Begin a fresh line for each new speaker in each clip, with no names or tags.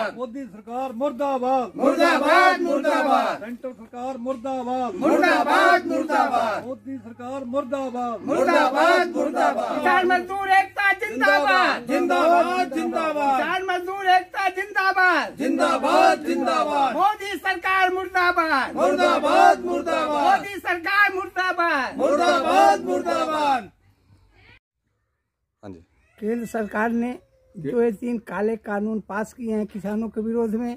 मुर्दाबाद मोदी सरकार मुर्दाबाद मुर्दाबाद मुर्दाबाद सेंट्रल सरकार मुर्दाबाद मुर्दाबाद मुर्दाबाद मोदी सरकार मुर्दाबाद मुर्दाबाद मुर्दाबाद किसान मजदूर
एकता जिंदाबाद जिंदाबाद जिंदाबाद किसान मजदूर एकता जिंदाबाद जिंदाबाद जिंदाबाद मोदी सरकार मुर्दाबाद मुर्दाबाद मुर्दाबाद मोदी सरकार मुर्दाबाद मुर्दाबाद मुर्दाबाद हाँ जी केंद्र सरकार ने जो है तीन काले कानून पास किए हैं किसानों के विरोध में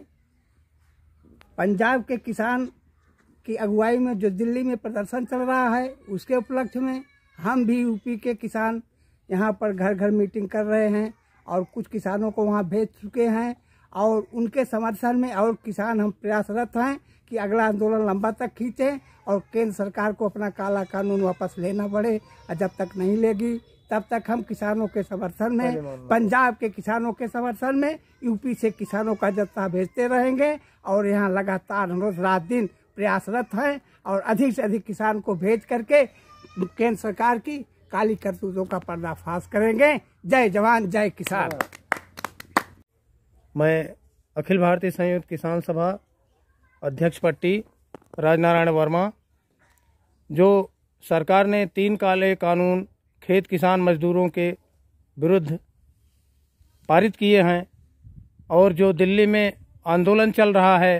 पंजाब के किसान की अगुवाई में जो दिल्ली में प्रदर्शन चल रहा है उसके उपलक्ष्य में हम भी यूपी के किसान यहाँ पर घर घर मीटिंग कर रहे हैं और कुछ किसानों को वहाँ भेज चुके हैं और उनके समर्थन में और किसान हम प्रयासरत हैं कि अगला आंदोलन लंबा तक खींचें और केंद्र सरकार को अपना काला कानून वापस लेना पड़े जब तक नहीं लेगी तब तक हम किसानों के समर्थन में पंजाब के किसानों के समर्थन में यूपी से किसानों का जत्था भेजते रहेंगे और यहाँ लगातार हम लोग रात दिन प्रयासरत हैं और अधिक से अधिक किसान को भेज करके केंद्र सरकार की काली करतूतों का पर्दाफाश करेंगे जय जवान जय किसान मैं अखिल भारतीय संयुक्त किसान सभा अध्यक्ष पट्टी राजनारायण वर्मा जो सरकार ने तीन काले कानून खेत किसान मजदूरों के विरुद्ध पारित किए हैं और जो दिल्ली में आंदोलन चल रहा है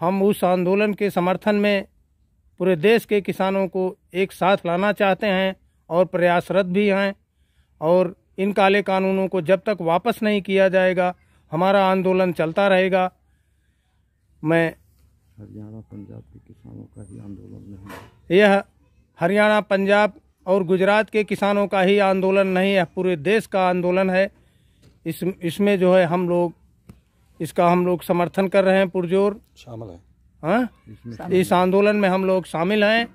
हम उस आंदोलन के समर्थन में पूरे देश के किसानों को एक साथ लाना चाहते हैं और प्रयासरत भी हैं और इन काले कानूनों को जब तक वापस नहीं किया जाएगा हमारा आंदोलन चलता रहेगा मैं
हरियाणा पंजाब के किसानों का
ही आंदोलन यह हरियाणा पंजाब और गुजरात के किसानों का ही आंदोलन नहीं है पूरे देश का आंदोलन है इस इसमें जो है हम लोग इसका हम लोग समर्थन कर रहे हैं पुरजोर
शामिल हैं हाँ?
इस आंदोलन में हम लोग शामिल हैं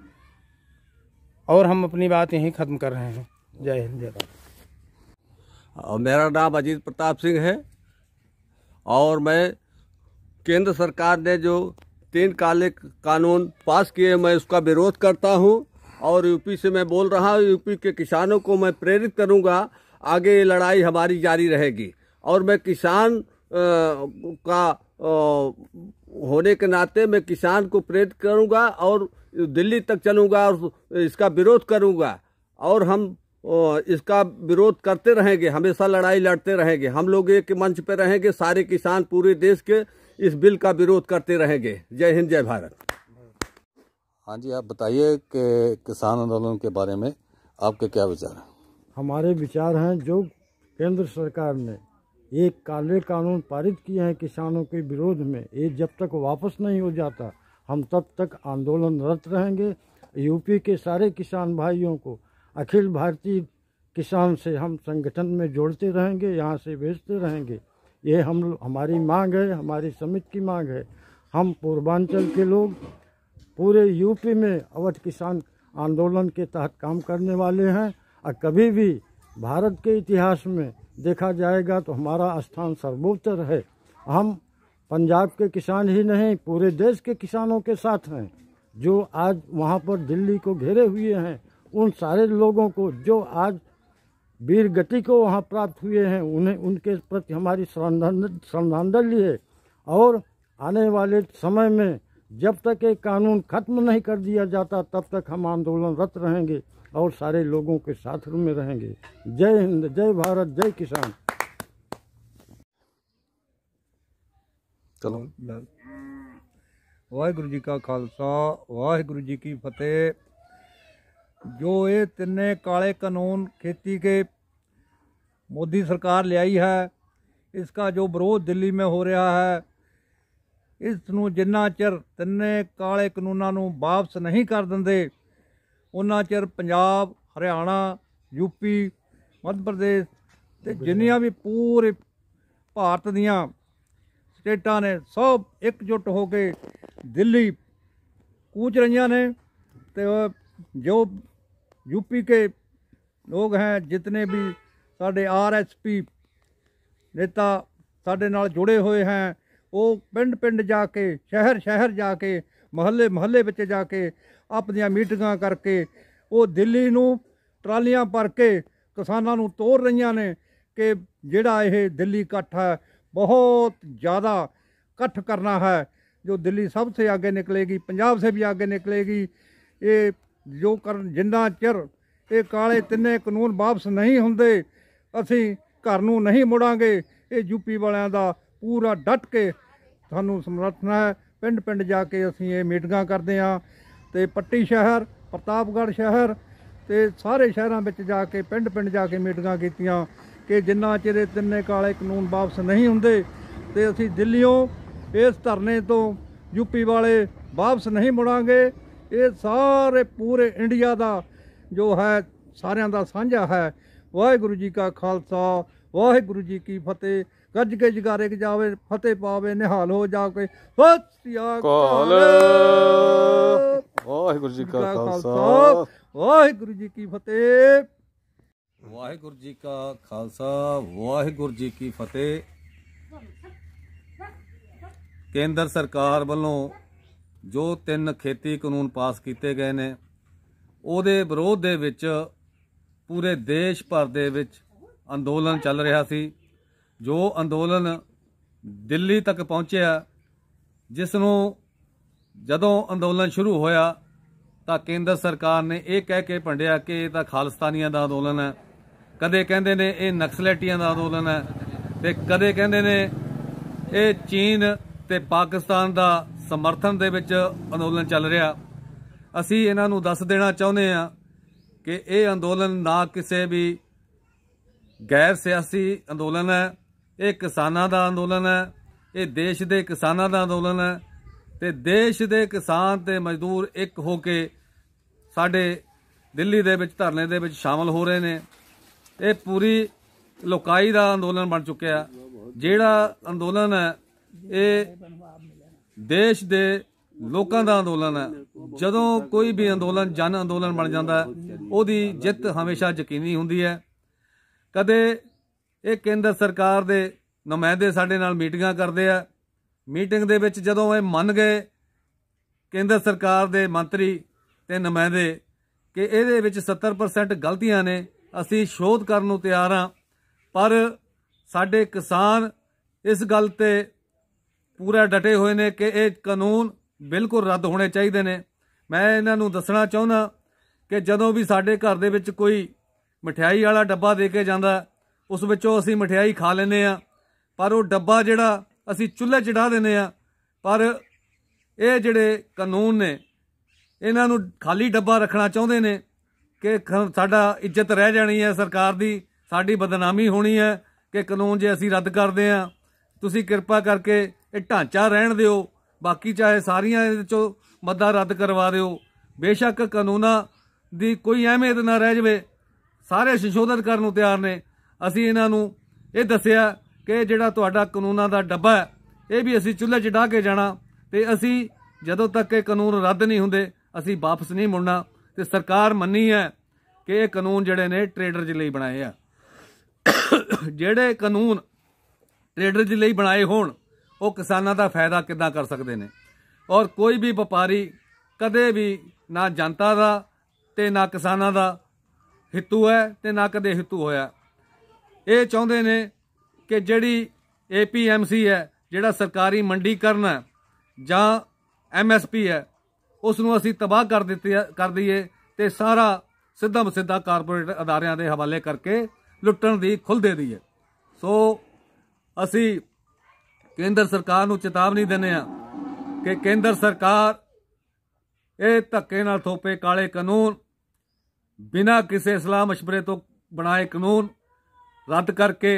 और हम अपनी बात यहीं ख़त्म कर रहे हैं जय हिंद जय
भारत मेरा नाम अजीत प्रताप सिंह है और मैं केंद्र सरकार ने जो तीन काले कानून पास किए मैं उसका विरोध करता हूँ और यूपी से मैं बोल रहा हूँ यूपी के किसानों को मैं प्रेरित करूँगा आगे ये लड़ाई हमारी जारी रहेगी और मैं किसान आ, का आ, होने के नाते मैं किसान को प्रेरित करूँगा और दिल्ली तक चलूँगा और इसका विरोध करूँगा और हम इसका विरोध करते रहेंगे हमेशा लड़ाई लड़ते रहेंगे हम लोग एक मंच पर रहेंगे सारे किसान पूरे देश के इस बिल का विरोध करते रहेंगे जय हिंद जय भारत हाँ जी आप बताइए कि किसान आंदोलन के बारे में आपके
क्या विचार हैं हमारे विचार हैं जो केंद्र सरकार ने ये काले कानून पारित किए हैं किसानों के विरोध में ये जब तक वापस नहीं हो जाता हम तब तक आंदोलनरत रहेंगे यूपी के सारे किसान भाइयों को अखिल भारतीय किसान से हम संगठन में जोड़ते रहेंगे यहाँ से भेजते रहेंगे ये हम हमारी मांग है हमारी समिति की मांग है हम पूर्वांचल के लोग पूरे यूपी में अवध किसान आंदोलन के तहत काम करने वाले हैं और कभी भी भारत के इतिहास में देखा जाएगा तो हमारा स्थान सर्वोत्तर है हम पंजाब के किसान ही नहीं पूरे देश के किसानों के साथ हैं जो आज वहाँ पर दिल्ली को घेरे हुए हैं उन सारे लोगों को जो आज वीर गति को वहाँ प्राप्त हुए हैं उन्हें उनके प्रति हमारी श्रद्धांजलि है और आने वाले समय में जब तक ये कानून खत्म नहीं कर दिया जाता तब तक हम आंदोलनरत रहेंगे और सारे लोगों के साथ में रहेंगे जय हिंद जय भारत जय किसान चलो
वाहगुरु जी का खालसा वाहगुरु जी की फतेह जो ये तिने काले कानून खेती के मोदी सरकार ले आई है इसका जो विरोध दिल्ली में हो रहा है ਇਸ ਨੂੰ ਜਿੰਨਾ ਚਿਰ ਤਿੰਨੇ ਕਾਲੇ ਕਾਨੂੰਨਾਂ ਨੂੰ ਵਾਪਸ ਨਹੀਂ ਕਰ ਦਿੰਦੇ ਉਹਨਾਂ ਚਿਰ ਪੰਜਾਬ ਹਰਿਆਣਾ ਯੂਪੀ ਮੱਧ ਪ੍ਰਦੇਸ਼ ਤੇ ਜਿੰਨੀਆਂ ਵੀ ਪੂਰੇ ਭਾਰਤ ਦੀਆਂ ਸਟੇਟਾਂ ਨੇ ਸਭ ਇਕਜੁੱਟ ਹੋ ਕੇ ਦਿੱਲੀ ਕੂਚ ਰਹੀਆਂ ਨੇ ਤੇ ਜੋ ਯੂਪੀ ਕੇ ਲੋਕ ਹੈ ਜਿੰਨੇ ਵੀ ਸਾਡੇ ਆਰਐਸਪੀ ਨੇਤਾ ਸਾਡੇ ਨਾਲ ਜੁੜੇ ਹੋਏ ਹੈ ਉਹ ਪਿੰਡ ਪਿੰਡ ਜਾ ਕੇ ਸ਼ਹਿਰ ਸ਼ਹਿਰ ਜਾ ਕੇ ਮਹੱਲੇ ਮਹੱਲੇ ਵਿੱਚ ਜਾ ਕੇ ਆਪਣੀਆਂ ਮੀਟਿੰਗਾਂ ਕਰਕੇ ਉਹ ਦਿੱਲੀ ਨੂੰ ਟਰਾਲੀਆਂ ਭਰ ਕੇ ਕਿਸਾਨਾਂ ਨੂੰ ਤੋਰ ਰਹੀਆਂ ਨੇ ਕਿ ਜਿਹੜਾ ਇਹ ਦਿੱਲੀ ਇਕੱਠ ਹੈ ਬਹੁਤ ਜ਼ਿਆਦਾ ਇਕੱਠ ਕਰਨਾ ਹੈ ਜੋ ਦਿੱਲੀ ਸਭ ਤੋਂ ਅੱਗੇ ਨਿਕਲੇਗੀ ਪੰਜਾਬ ਸੇ ਵੀ ਅੱਗੇ ਨਿਕਲੇਗੀ ਇਹ ਜੋ ਕਰਨ ਜਿੰਨਾ ਚਿਰ ਇਹ ਕਾਲੇ ਤਿੰਨੇ ਕਾਨੂੰਨ ਵਾਪਸ ਨਹੀਂ ਹੁੰਦੇ ਅਸੀਂ ਘਰ ਨੂੰ ਨਹੀਂ ਮੁੜਾਂਗੇ ਇਹ ਯੂਪੀ ਵਾਲਿਆਂ ਦਾ ਪੂਰਾ ਡਟ ਕੇ ਤੁਹਾਨੂੰ ਸਮਰਥਨਾ ਹੈ ਪਿੰਡ ਪਿੰਡ ਜਾ ਕੇ ਅਸੀਂ ਇਹ ਮੀਟਿੰਗਾਂ ਕਰਦੇ ਆ ਤੇ ਪੱਟੀ ਸ਼ਹਿਰ ਪ੍ਰਤਾਪਗੜ੍ਹ ਸ਼ਹਿਰ ਤੇ ਸਾਰੇ ਸ਼ਹਿਰਾਂ ਵਿੱਚ ਜਾ ਕੇ ਪਿੰਡ ਪਿੰਡ ਜਾ ਕੇ ਮੀਟਿੰਗਾਂ ਕੀਤੀਆਂ ਕਿ ਜਿੰਨਾ ਚਿਰ ਇਹ ਤਿੰਨੇ ਕਾਲੇ ਕਾਨੂੰਨ ਵਾਪਸ ਨਹੀਂ ਹੁੰਦੇ ਤੇ ਅਸੀਂ ਦਿੱਲੀੋਂ ਇਸ ਧਰਨੇ ਤੋਂ ਯੂਪੀ ਵਾਲੇ ਵਾਪਸ ਨਹੀਂ ਮੁੜਾਂਗੇ ਇਹ ਸਾਰੇ ਪੂਰੇ ਇੰਡੀਆ ਦਾ ਜੋ ਹੈ ਸਾਰਿਆਂ ਦਾ ਸਾਂਝਾ ਹੈ ਵਾਹਿਗੁਰੂ ਜੀ ਕਾ ਖਾਲਸਾ ਵਾਹਿਗੁਰੂ ਜੀ ਕੀ ਫਤਿਹ ਗੱਜ ਕੇ ਜਗਾਰੇ ਕਿ ਜਾਵੇ ਫਤਿਹ ਪਾਵੇ ਨਿਹਾਲ ਹੋ ਜਾ ਕੇ ਕਾਲ
ਵਾਹਿਗੁਰੂ ਜੀ ਕਾ ਖਾਲਸਾ
ਵਾਹਿਗੁਰੂ ਜੀ ਕੀ ਫਤਿਹ
ਵਾਹਿਗੁਰੂ ਜੀ ਕਾ ਖਾਲਸਾ ਵਾਹਿਗੁਰੂ ਜੀ ਕੀ ਫਤਿਹ ਕੇਂਦਰ ਸਰਕਾਰ ਵੱਲੋਂ ਜੋ ਤਿੰਨ ਖੇਤੀ ਕਾਨੂੰਨ ਪਾਸ ਕੀਤੇ ਗਏ ਨੇ ਉਹਦੇ ਵਿਰੋਧ ਦੇ ਵਿੱਚ ਪੂਰੇ ਦੇਸ਼ ਭਰ ਦੇ ਵਿੱਚ ਅੰਦੋਲਨ ਚੱਲ ਰਿਹਾ ਸੀ ਜੋ ਅੰਦੋਲਨ ਦਿੱਲੀ ਤੱਕ ਪਹੁੰਚਿਆ ਜਿਸ ਨੂੰ ਜਦੋਂ ਅੰਦੋਲਨ ਸ਼ੁਰੂ ਹੋਇਆ ਤਾਂ ਕੇਂਦਰ ਸਰਕਾਰ ਨੇ ਇਹ ਕਹਿ ਕੇ ਭੰਡਿਆ ਕਿ ਇਹ ਤਾਂ ਖਾਲਸਤਾਨੀਆਂ ਦਾ ਅੰਦੋਲਨ ਹੈ ਕਦੇ ਕਹਿੰਦੇ ਨੇ ਇਹ ਨਕਸਲੈਟੀਆਂ ਦਾ ਅੰਦੋਲਨ ਹੈ ਤੇ ਕਦੇ ਕਹਿੰਦੇ ਨੇ ਇਹ ਚੀਨ ਤੇ ਪਾਕਿਸਤਾਨ ਦਾ ਸਮਰਥਨ ਦੇ ਵਿੱਚ ਅੰਦੋਲਨ ਚੱਲ ਰਿਹਾ ਅਸੀਂ ਇਹਨਾਂ ਨੂੰ ਦੱਸ ਦੇਣਾ ਚਾਹੁੰਦੇ ਆ ਕਿ ਇਹ ਅੰਦੋਲਨ ਨਾ ਕਿਸੇ ਵੀ ਗੈਰ ਸਿਆਸੀ ਅੰਦੋਲਨ ਹੈ ਇਹ ਕਿਸਾਨਾਂ ਦਾ ਅੰਦੋਲਨ ਹੈ ਇਹ ਦੇਸ਼ ਦੇ ਕਿਸਾਨਾਂ ਦਾ ਅੰਦੋਲਨ ਹੈ ਤੇ ਦੇਸ਼ ਦੇ ਕਿਸਾਨ ਤੇ ਮਜ਼ਦੂਰ ਇੱਕ ਹੋ ਕੇ ਸਾਡੇ ਦਿੱਲੀ ਦੇ ਵਿੱਚ ਧਰਨੇ ਦੇ ਵਿੱਚ ਸ਼ਾਮਲ ਹੋ ਰਹੇ ਨੇ ਇਹ ਪੂਰੀ ਲੋਕਾਈ ਦਾ ਅੰਦੋਲਨ ਬਣ ਚੁੱਕਿਆ ਜਿਹੜਾ ਅੰਦੋਲਨ ਹੈ ਇਹ ਦੇਸ਼ ਦੇ ਲੋਕਾਂ ਦਾ ਅੰਦੋਲਨ ਹੈ ਜਦੋਂ ਕੋਈ ਵੀ ਅੰਦੋਲਨ ਜਨ ਅੰਦੋਲਨ ਬਣ ਜਾਂਦਾ ਉਹਦੀ ਜਿੱਤ ਹਮੇਸ਼ਾ ਯਕੀਨੀ ਹੁੰਦੀ ਹੈ ਕਦੇ ਇਹ ਕੇਂਦਰ ਸਰਕਾਰ ਦੇ ਨੁਮਾਇੰਦੇ ਸਾਡੇ ਨਾਲ ਮੀਟਿੰਗਾਂ ਕਰਦੇ ਆ ਮੀਟਿੰਗ ਦੇ ਵਿੱਚ ਜਦੋਂ ਇਹ ਮੰਨ ਗਏ ਕੇਂਦਰ ਸਰਕਾਰ ਦੇ ਮੰਤਰੀ ਤੇ ਨੁਮਾਇੰਦੇ ਕਿ ਇਹਦੇ ਵਿੱਚ 70% ਗਲਤੀਆਂ ਨੇ ਅਸੀਂ ਸ਼ੋਧ ਕਰਨ ਨੂੰ ਤਿਆਰ ਆ ਪਰ ਸਾਡੇ ਕਿਸਾਨ ਇਸ ਗੱਲ ਤੇ ਪੂਰਾ ਡਟੇ ਹੋਏ ਨੇ ਕਿ ਇਹ ਕਾਨੂੰਨ ਬਿਲਕੁਲ ਰੱਦ ਹੋਣੇ ਚਾਹੀਦੇ ਨੇ ਮੈਂ ਇਹਨਾਂ ਨੂੰ ਦੱਸਣਾ ਚਾਹੁੰਦਾ ਕਿ ਜਦੋਂ ਵੀ ਸਾਡੇ ਘਰ ਦੇ ਵਿੱਚ ਕੋਈ ਮਠਿਆਈ ਵਾਲਾ ਡੱਬਾ ਦੇ ਕੇ ਜਾਂਦਾ ਉਸ ਵਿੱਚੋਂ ਅਸੀਂ ਮਠਿਆਈ ਖਾ ਲੈਨੇ ਆ ਪਰ ਉਹ ਡੱਬਾ ਜਿਹੜਾ ਅਸੀਂ ਚੁੱਲ੍ਹੇ ਚੜਾ ਦਿੰਨੇ ਆ ਪਰ ਇਹ ਜਿਹੜੇ ਕਾਨੂੰਨ ਨੇ ਇਹਨਾਂ ਨੂੰ ਖਾਲੀ ਡੱਬਾ ਰੱਖਣਾ ਚਾਹੁੰਦੇ ਨੇ ਕਿ ਸਾਡਾ ਇੱਜ਼ਤ ਰਹਿ ਜਾਣੀ ਹੈ ਸਰਕਾਰ ਦੀ ਸਾਡੀ ਬਦਨਾਮੀ ਹੋਣੀ ਹੈ ਕਿ ਕਾਨੂੰਨ ਜੇ ਅਸੀਂ ਰੱਦ ਕਰਦੇ ਆ ਤੁਸੀਂ ਕਿਰਪਾ ਕਰਕੇ ਇਹ ਢਾਂਚਾ ਰਹਿਣ ਦਿਓ ਬਾਕੀ ਚਾਹੇ ਸਾਰੀਆਂ ਇਹਦੇ ਚੋਂ ਮੱਦਾ ਰੱਦ ਕਰਵਾ ਦਿਓ ਬੇਸ਼ੱਕ ਕਾਨੂੰਨਾਂ ਦੀ ਕੋਈ ਅਹਿਮੀਅਤ ਨਾ ਰਹਿ ਜਵੇ ਸਾਰੇ ਸੰਸ਼ੋਧਨ ਕਰਨ ਨੂੰ ਤਿਆਰ ਨੇ ਅਸੀਂ ਇਹਨਾਂ ਨੂੰ ਇਹ ਦੱਸਿਆ ਕਿ ਜਿਹੜਾ ਤੁਹਾਡਾ ਕਾਨੂੰਨਾਂ ਦਾ ਡੱਬਾ ਹੈ ਇਹ ਵੀ ਅਸੀਂ ਚੁੱਲ੍ਹੇ 'ਚ ਢਾ ਕੇ ਜਾਣਾ ਤੇ ਅਸੀਂ ਜਦੋਂ ਤੱਕ ਇਹ ਕਾਨੂੰਨ ਰੱਦ ਨਹੀਂ ਹੁੰਦੇ ਅਸੀਂ ਵਾਪਸ ਨਹੀਂ ਮੁੜਨਾ ਤੇ ਸਰਕਾਰ ਮੰਨੀ ਹੈ ਕਿ ਇਹ ਕਾਨੂੰਨ ਜਿਹੜੇ ਨੇ ਟ੍ਰੇਡਰਜ਼ ਲਈ ਬਣਾਏ ਆ ਜਿਹੜੇ ਕਾਨੂੰਨ ਟ੍ਰੇਡਰਜ਼ ਲਈ ਬਣਾਏ ਹੋਣ ਉਹ ਕਿਸਾਨਾਂ ਦਾ ਫਾਇਦਾ ਕਿੱਦਾਂ ਕਰ ਸਕਦੇ ਨੇ ਔਰ ਕੋਈ ਵੀ ਵਪਾਰੀ ਕਦੇ ਵੀ ਨਾ ਜਨਤਾ ਦਾ ਤੇ ਨਾ ਕਿਸਾਨਾਂ ਦਾ ਹਿੱਤੂ ਹੈ ਤੇ ਨਾ ਕਦੇ ਹਿੱਤੂ ਹੋਇਆ ਇਹ ਚਾਹੁੰਦੇ ਨੇ ਕਿ ਜਿਹੜੀ ਏਪੀਐਮਸੀ ਹੈ ਜਿਹੜਾ ਸਰਕਾਰੀ ਮੰਡੀ ਹੈ ਜਾਂ ਐਮਐਸਪੀ ਹੈ ਉਸ ਨੂੰ ਅਸੀਂ ਤਬਾਹ ਕਰ ਦਿੱਤੇ ਕਰ ਦਈਏ ਤੇ ਸਾਰਾ ਸਿੱਧਾ ਮਸਿੱਧਾ ਕਾਰਪੋਰੇਟ ਅਦਾਰਿਆਂ ਦੇ ਹਵਾਲੇ ਕਰਕੇ ਲੁੱਟਣ ਦੀ ਖੁੱਲ ਦੇ ਦਈਏ ਸੋ ਅਸੀਂ ਕੇਂਦਰ ਸਰਕਾਰ ਨੂੰ ਚੇਤਾਵਨੀ ਦਿੰਨੇ ਆ ਕਿ ਕੇਂਦਰ ਸਰਕਾਰ ਇਹ ਧੱਕੇ ਨਾਲ ਥੋਪੇ ਕਾਲੇ ਕਾਨੂੰਨ ਬਿਨਾਂ ਕਿਸੇ ਸਲਾਹ مشਵਰੇ ਤੋਂ ਬਣਾਏ ਕਾਨੂੰਨ ਰੱਦ ਕਰਕੇ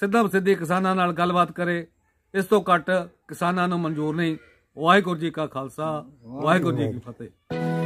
ਸਿੱਧਾ ਸਿੱਧੀ ਕਿਸਾਨਾਂ ਨਾਲ ਗੱਲਬਾਤ ਕਰੇ ਇਸ ਤੋਂ ਘੱਟ ਕਿਸਾਨਾਂ ਨੂੰ ਮਨਜ਼ੂਰ ਨਹੀਂ ਵਾਹਿਗੁਰੂ ਜੀ ਕਾ ਖਾਲਸਾ ਵਾਹਿਗੁਰੂ ਜੀ ਕੀ ਫਤਿਹ